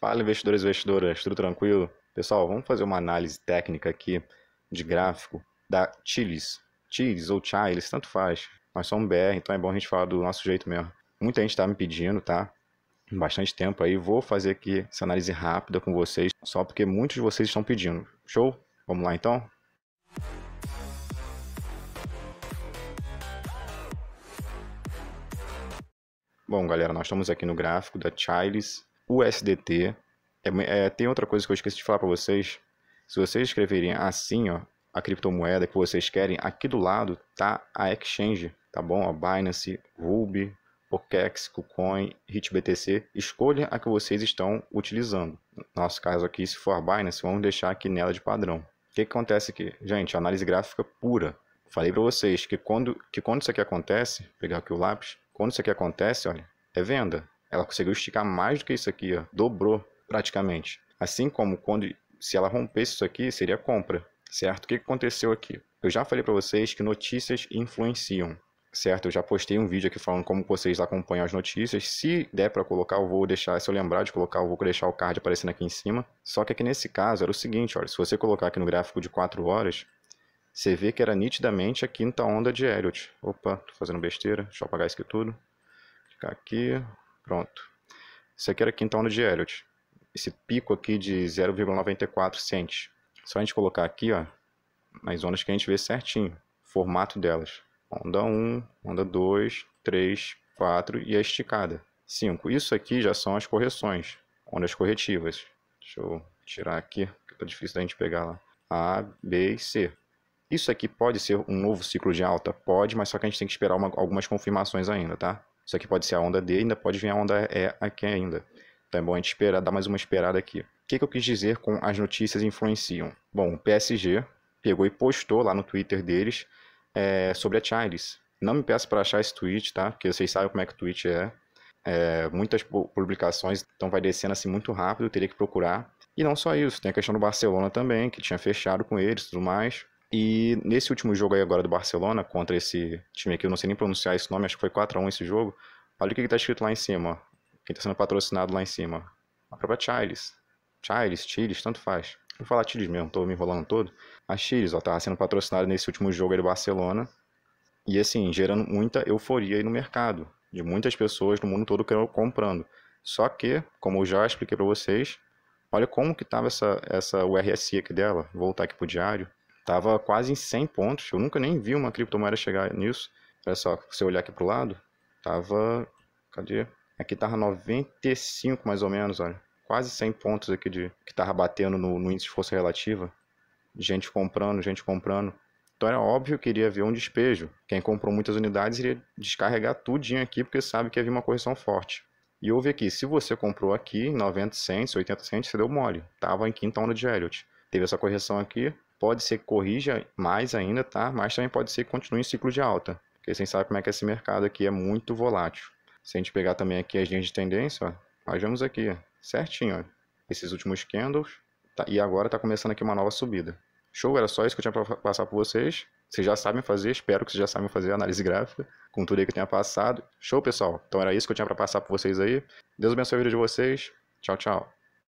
Fala investidores e investidoras, tudo tranquilo? Pessoal, vamos fazer uma análise técnica aqui de gráfico da Chiles. Chiles ou Chiles, tanto faz. Nós somos BR, então é bom a gente falar do nosso jeito mesmo. Muita gente está me pedindo, tá? Bastante tempo aí. Vou fazer aqui essa análise rápida com vocês, só porque muitos de vocês estão pedindo. Show? Vamos lá então? Bom, galera, nós estamos aqui no gráfico da Chiles, USDT. É, é, tem outra coisa que eu esqueci de falar para vocês. Se vocês escreverem assim, ó, a criptomoeda que vocês querem, aqui do lado tá a exchange, tá bom? a Binance, Ruby, Pokex, KuCoin, HitBTC. Escolha a que vocês estão utilizando. No nosso caso aqui, se for a Binance, vamos deixar aqui nela de padrão. O que, que acontece aqui? Gente, análise gráfica pura. Falei para vocês que quando, que quando isso aqui acontece, pegar aqui o lápis, quando isso aqui acontece, olha, é venda. Ela conseguiu esticar mais do que isso aqui, ó. dobrou praticamente. Assim como quando se ela rompesse isso aqui, seria compra, certo? O que aconteceu aqui? Eu já falei para vocês que notícias influenciam, certo? Eu já postei um vídeo aqui falando como vocês acompanham as notícias. Se der para colocar, eu vou deixar, se eu lembrar de colocar, eu vou deixar o card aparecendo aqui em cima. Só que aqui nesse caso era o seguinte, olha, se você colocar aqui no gráfico de 4 horas, você vê que era nitidamente a quinta onda de Elliot. Opa, tô fazendo besteira, deixa eu apagar isso aqui tudo. Ficar aqui, Pronto. Isso aqui era a quinta onda de Elliot. Esse pico aqui de 0,94 centes. Só a gente colocar aqui, ó, nas ondas que a gente vê certinho, formato delas. Onda 1, onda 2, 3, 4 e a esticada. 5. Isso aqui já são as correções, ondas corretivas. Deixa eu tirar aqui, que tá difícil da gente pegar lá. A, B e C. Isso aqui pode ser um novo ciclo de alta? Pode, mas só que a gente tem que esperar uma, algumas confirmações ainda, tá? Isso aqui pode ser a onda D, ainda pode vir a onda E aqui ainda. Então é bom a gente esperar, dar mais uma esperada aqui. O que, que eu quis dizer com as notícias influenciam? Bom, o PSG pegou e postou lá no Twitter deles é, sobre a Charles. Não me peça para achar esse tweet, tá? Porque vocês sabem como é que o tweet é. é muitas publicações, então vai descendo assim muito rápido, eu teria que procurar. E não só isso, tem a questão do Barcelona também, que tinha fechado com eles e tudo mais. E nesse último jogo aí agora do Barcelona, contra esse time aqui, eu não sei nem pronunciar esse nome, acho que foi 4 a 1 esse jogo. Olha o que está escrito lá em cima. Quem está sendo patrocinado lá em cima. A própria Chiles. Chiles, Chiles, tanto faz. Vou falar Chiles mesmo, estou me enrolando todo. A Chiles, ó, tava tá sendo patrocinada nesse último jogo aí do Barcelona. E assim, gerando muita euforia aí no mercado. De muitas pessoas no mundo todo comprando. Só que, como eu já expliquei para vocês, olha como que estava essa, essa URSI aqui dela. Vou voltar aqui pro diário Tava quase em 100 pontos. Eu nunca nem vi uma criptomoeda chegar nisso. Olha só, se eu olhar aqui pro lado, tava. Cadê? Aqui tava 95 mais ou menos, olha. Quase 100 pontos aqui de que tava batendo no, no índice de força relativa. Gente comprando, gente comprando. Então era óbvio que iria haver um despejo. Quem comprou muitas unidades iria descarregar tudinho aqui porque sabe que havia uma correção forte. E houve aqui, se você comprou aqui em 90 cents, 80 cents, você deu mole. Tava em quinta onda de Elliott teve essa correção aqui, pode ser que corrija mais ainda, tá? Mas também pode ser que continue em ciclo de alta, porque vocês sabem como é que esse mercado aqui é muito volátil. Se a gente pegar também aqui as linhas de tendência, ó, nós vemos aqui, certinho, ó, esses últimos candles, tá? e agora está começando aqui uma nova subida. Show, era só isso que eu tinha para passar para vocês. Vocês já sabem fazer, espero que vocês já sabem fazer análise gráfica, com tudo aí que eu tenha passado. Show, pessoal. Então era isso que eu tinha para passar para vocês aí. Deus abençoe a vida de vocês. Tchau, tchau.